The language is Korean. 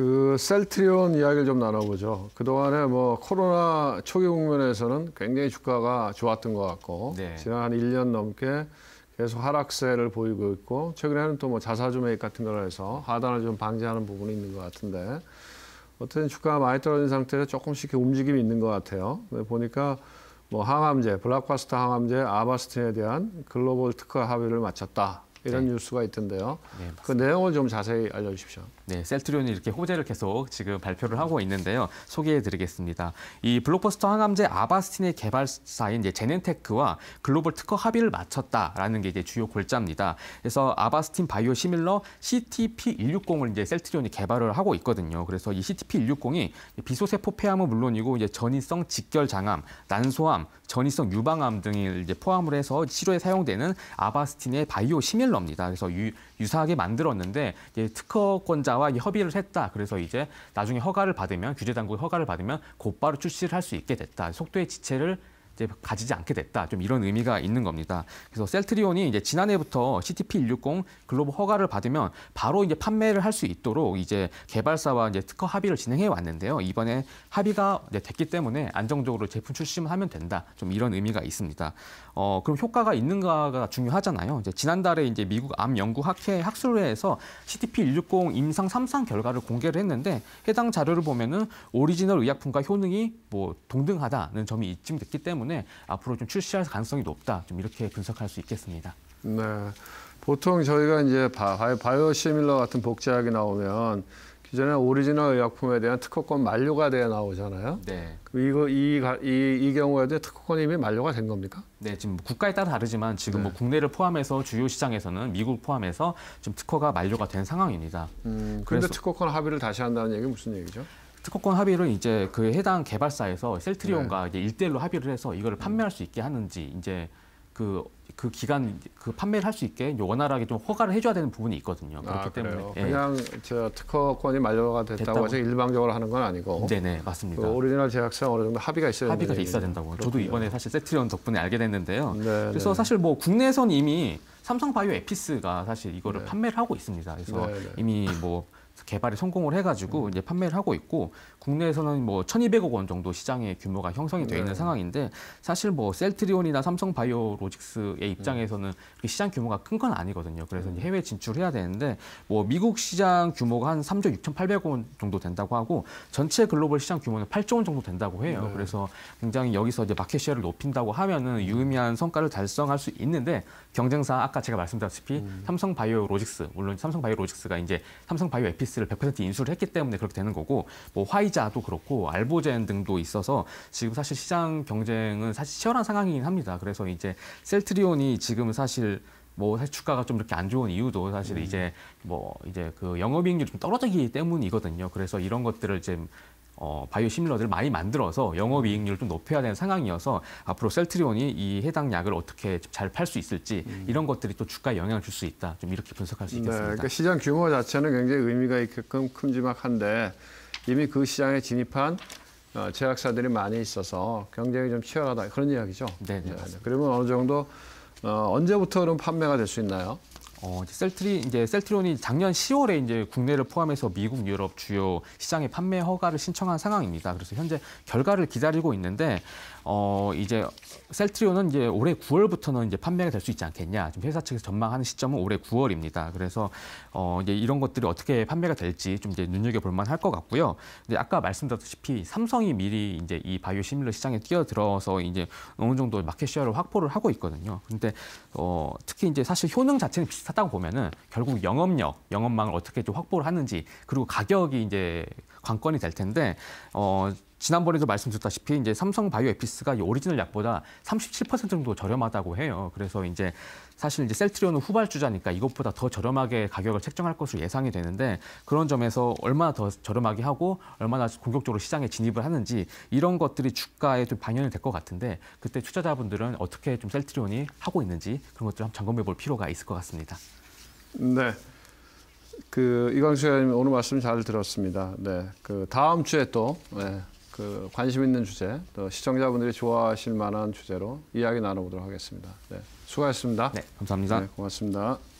그 셀트리온 이야기를 좀 나눠보죠. 그동안에 뭐 코로나 초기 국면에서는 굉장히 주가가 좋았던 것 같고 네. 지난 한 1년 넘게 계속 하락세를 보이고 있고 최근에는 또 뭐 자사주 매입 같은 걸 해서 하단을 좀 방지하는 부분이 있는 것 같은데 어쨌든 주가가 많이 떨어진 상태에서 조금씩 움직임이 있는 것 같아요. 보니까 뭐 항암제, 블락버스터 항암제 아바스틴에 대한 글로벌 특허 합의를 마쳤다. 이런 네. 뉴스가 있던데요. 네, 그 내용을 좀 자세히 알려주십시오. 네, 셀트리온이 이렇게 호재를 계속 지금 발표를 하고 있는데요. 소개해드리겠습니다. 이 블록버스터 항암제 아바스틴의 개발사인 이제 제넨테크와 글로벌 특허 합의를 마쳤다라는 게 이제 주요 골자입니다. 그래서 아바스틴 바이오 시밀러 CTP160을 이제 셀트리온이 개발을 하고 있거든요. 그래서 이 CTP160이 비소세포 폐암은 물론이고 이제 전이성 직결 장암, 난소암, 전이성 유방암 등을 이제 포함을 해서 치료에 사용되는 아바스틴의 바이오 시밀러 셀러입니다. 그래서 유, 유사하게 만들었는데 특허권자와 협의를 했다. 그래서 이제 나중에 허가를 받으면 규제 당국의 허가를 받으면 곧바로 출시를 할 수 있게 됐다. 속도의 지체를 이제 가지지 않게 됐다. 좀 이런 의미가 있는 겁니다. 그래서 셀트리온이 이제 지난해부터 CTP 160 글로브 허가를 받으면 바로 이제 판매를 할 수 있도록 이제 개발사와 이제 특허 합의를 진행해 왔는데요. 이번에 합의가 이제 됐기 때문에 안정적으로 제품 출시만 하면 된다. 좀 이런 의미가 있습니다. 어, 그럼 효과가 있는가가 중요하잖아요. 이제 지난달에 이제 미국 암 연구 학회 학술회에서 CTP 160 임상 3상 결과를 공개를 했는데 해당 자료를 보면은 오리지널 의약품과 효능이 뭐 동등하다는 점이 입증됐기 때문에 때문에 앞으로 좀 출시할 가능성이 높다. 좀 이렇게 분석할 수 있겠습니다. 네. 보통 저희가 이제 바이오 시밀러 같은 복제약이 나오면 기존에 오리지널 의약품에 대한 특허권 만료가 돼 나오잖아요. 네. 이거 이, 이, 이 경우에 특허권이 이미 만료가 된 겁니까? 네, 지금 국가에 따라 다르지만 지금 뭐 네. 뭐 국내를 포함해서 주요 시장에서는 미국 포함해서 지금 특허가 만료가 된 상황입니다. 음, 그런데 특허권 합의를 다시 한다는 얘기 무슨 얘기죠? 특허권 합의를 이제 그 해당 개발사에서 셀트리온과 네. 이제 일대일로 합의를 해서 이거를 음. 판매할 수 있게 하는지 이제 그, 그 기간 그 판매를 할 수 있게 원활하게 좀 허가를 해줘야 되는 부분이 있거든요. 아, 그렇기 아, 때문에 예. 그냥 저 특허권이 만료가 됐다고, 됐다 해서 일방적으로 하는 건 아니고. 네네 네, 맞습니다. 그 오리지널 제약사 어느 정도 합의가 있어야 합의가 있어야 된다고. 그렇군요. 저도 이번에 사실 세트리온 덕분에 알게 됐는데요. 네, 그래서 네. 사실 뭐 국내에선 이미 삼성바이오 에피스가 사실 이거를 네. 판매를 하고 있습니다. 그래서 네, 이미 뭐 개발에 성공을 해가지고 음. 이제 판매를 하고 있고 국내에서는 뭐 1,200억 원 정도 시장의 규모가 형성이 되어 있는 네. 상황인데 사실 뭐 셀트리온이나 삼성바이오로직스의 입장에서는 시장 규모가 큰 건 아니거든요. 그래서 이제 음. 해외 진출해야 되는데 뭐 미국 시장 규모가 한 3조 6,800억 원 정도 된다고 하고 전체 글로벌 시장 규모는 8조 원 정도 된다고 해요. 네. 그래서 굉장히 여기서 이제 마켓시어를 높인다고 하면은 유의미한 성과를 달성할 수 있는데 경쟁사 아까 제가 말씀드렸다시피 음. 삼성바이오로직스 물론 삼성바이오로직스가 이제 삼성바이오 에피스 서비스를 100% 인수를 했기 때문에 그렇게 되는 거고 뭐 화이자도 그렇고 알보젠 등도 있어서 지금 사실 시장 경쟁은 사실 치열한 상황이긴 합니다. 그래서 이제 셀트리온이 지금 사실 뭐 사실 주가가 좀 이렇게 안 좋은 이유도 사실 음. 이제 뭐 이제 그 영업이익률이 좀 떨어지기 때문이거든요. 그래서 이런 것들을 이제 어, 바이오 시밀러들을 많이 만들어서 영업이익률을 좀 높여야 되는 상황이어서 앞으로 셀트리온이 이 해당 약을 어떻게 잘 팔 수 있을지 음. 이런 것들이 또 주가에 영향을 줄 수 있다. 좀 이렇게 분석할 수 네, 있겠습니다. 네, 그러니까 시장 규모 자체는 굉장히 의미가 있게끔 큼지막한데 이미 그 시장에 진입한 어, 제약사들이 많이 있어서 경쟁이 좀 치열하다 그런 이야기죠. 네네, 네, 네, 네 그러면 어느 정도 어, 언제부터 그럼 판매가 될 수 있나요? 어, 셀트리 이제 셀트리온이 작년 10월에 이제 국내를 포함해서 미국, 유럽 주요 시장에 판매 허가를 신청한 상황입니다. 그래서 현재 결과를 기다리고 있는데 어, 이제 셀트리온은 이제 올해 9월부터는 이제 판매가 될 수 있지 않겠냐. 지금 회사 측에서 전망하는 시점은 올해 9월입니다. 그래서 어, 이제 이런 것들이 어떻게 판매가 될지 좀 이제 눈여겨 볼 만할 것 같고요. 근데 아까 말씀드렸다시피 삼성이 미리 이제 이 바이오 시밀러 시장에 뛰어들어서 이제 어느 정도 마켓 시어를 확보를 하고 있거든요. 근데 어, 특히 이제 사실 효능 자체는 비슷 찾다 보면은 결국 영업력, 영업망을 어떻게 좀 확보를 하는지 그리고 가격이 이제 관건이 될 텐데 어, 지난번에도 말씀드렸다시피 이제 삼성 바이오 에피스가 이 오리지널 약보다 37% 정도 저렴하다고 해요. 그래서 이제 사실 이제 셀트리온은 후발주자니까 이것보다 더 저렴하게 가격을 책정할 것으로 예상이 되는데 그런 점에서 얼마나 더 저렴하게 하고 얼마나 공격적으로 시장에 진입을 하는지 이런 것들이 주가에 좀 반영이 될 것 같은데 그때 투자자분들은 어떻게 좀 셀트리온이 하고 있는지 그런 것들 한번 점검해 볼 필요가 있을 것 같습니다. 네. 그 이광수 의원님 오늘 말씀 잘 들었습니다. 네, 그 다음 주에 또 네, 그 관심 있는 주제, 또 시청자분들이 좋아하실 만한 주제로 이야기 나눠보도록 하겠습니다. 네, 수고하셨습니다. 네, 감사합니다. 네, 고맙습니다.